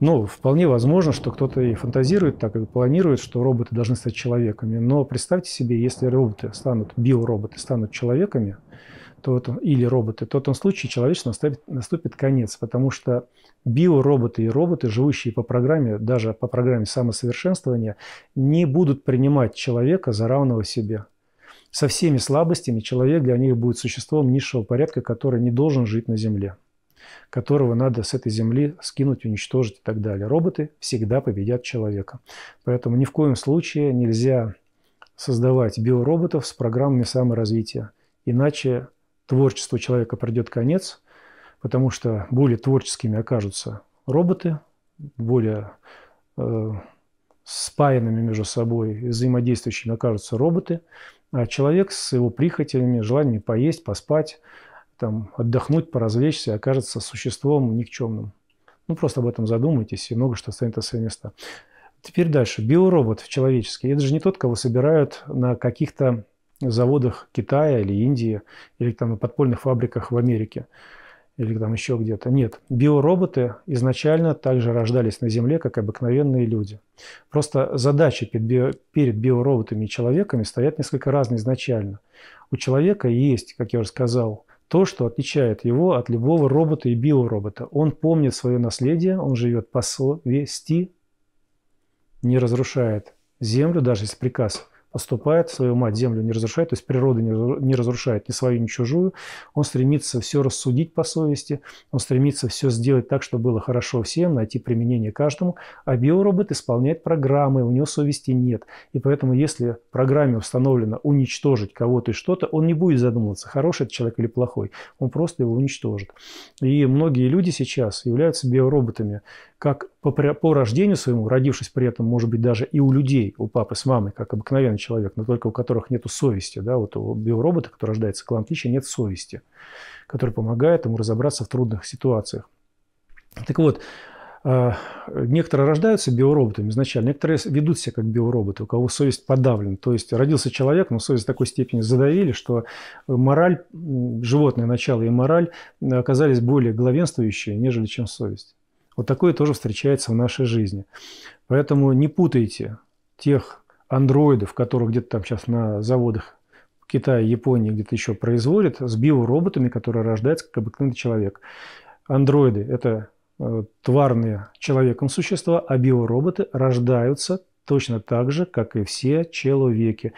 Ну, вполне возможно, что кто-то и фантазирует так, и планирует, что роботы должны стать человеками. Но представьте себе, если роботы станут, биороботы станут человеками, то это, или роботы, то в этом случае человечеству наступит, наступит конец, потому что биороботы и роботы, живущие по программе, даже по программе самосовершенствования, не будут принимать человека за равного себе со всеми слабостями человек для них будет существом низшего порядка, который не должен жить на Земле, которого надо с этой Земли скинуть, уничтожить и так далее. Роботы всегда победят человека. Поэтому ни в коем случае нельзя создавать биороботов с программами саморазвития. Иначе творчеству человека придет конец, потому что более творческими окажутся роботы, более э, спаянными между собой взаимодействующими окажутся роботы, а человек с его прихотями, желаниями поесть, поспать, там, отдохнуть, поразвлечься, окажется существом никчемным. Ну, просто об этом задумайтесь, и много что станет на свои места. Теперь дальше. Биоробот человеческий. Это же не тот, кого собирают на каких-то заводах Китая или Индии, или там на подпольных фабриках в Америке или там еще где-то. Нет, биороботы изначально также рождались на Земле, как обыкновенные люди. Просто задачи перед, био, перед биороботами и человеками стоят несколько разные изначально. У человека есть, как я уже сказал, то, что отличает его от любого робота и биоробота. Он помнит свое наследие, он живет по совести, не разрушает землю, даже если приказ поступает, свою мать землю не разрушает, то есть природу не разрушает ни свою, ни чужую. Он стремится все рассудить по совести, он стремится все сделать так, чтобы было хорошо всем, найти применение каждому. А биоробот исполняет программы, у него совести нет. И поэтому, если в программе установлено уничтожить кого-то и что-то, он не будет задумываться, хороший это человек или плохой. Он просто его уничтожит. И многие люди сейчас являются биороботами как по, по рождению своему, родившись при этом, может быть, даже и у людей, у папы с мамой, как обыкновенный человек, но только у которых нет совести. Да? Вот у биоробота, который рождается клан клантлича, нет совести, который помогает ему разобраться в трудных ситуациях. Так вот, а, некоторые рождаются биороботами изначально, некоторые ведут себя как биороботы, у кого совесть подавлена. То есть родился человек, но совесть в такой степени задавили, что мораль, животное начало и мораль э, оказались более главенствующие, нежели чем совесть. Вот такое тоже встречается в нашей жизни. Поэтому не путайте тех андроидов, которых где-то там сейчас на заводах Китая, Японии где-то еще производят, с биороботами, которые рождаются как обыкновенный человек. Андроиды – это э, тварные человеком существа, а биороботы рождаются точно так же, как и все человеки.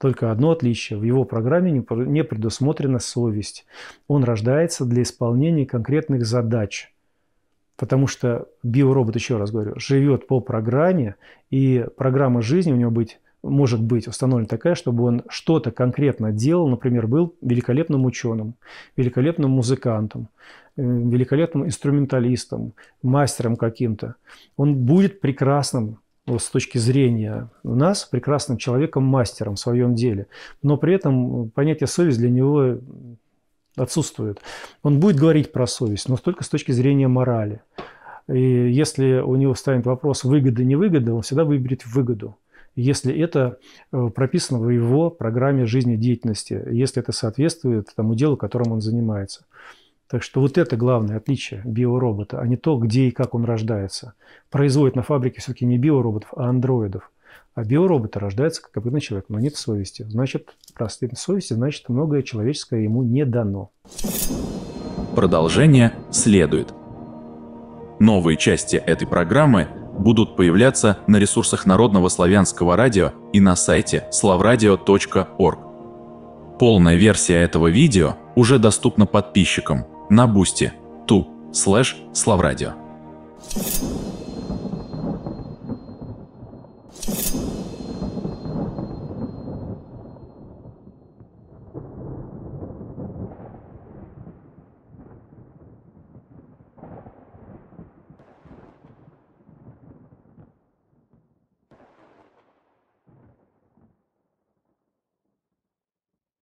Только одно отличие. В его программе не предусмотрена совесть. Он рождается для исполнения конкретных задач – Потому что биоробот, еще раз говорю, живет по программе, и программа жизни у него быть, может быть установлена такая, чтобы он что-то конкретно делал, например, был великолепным ученым, великолепным музыкантом, э, великолепным инструменталистом, мастером каким-то. Он будет прекрасным вот с точки зрения нас прекрасным человеком-мастером в своем деле. Но при этом э, понятие совесть для него отсутствует. Он будет говорить про совесть, но только с точки зрения морали. И если у него встанет вопрос выгода-невыгода, он всегда выберет выгоду если это э, прописано в его программе жизнедеятельности, если это соответствует тому делу, которым он занимается. Так что вот это главное отличие биоробота, а не то, где и как он рождается. производит на фабрике все-таки не биороботов, а андроидов. А биороботы рождаются как обычный человек, но нет совести. Значит, раз нет совести, значит, многое человеческое ему не дано. Продолжение следует. Новые части этой программы будут появляться на ресурсах Народного славянского радио и на сайте slavradio.org. Полная версия этого видео уже доступна подписчикам на бусти ту slash slavradio.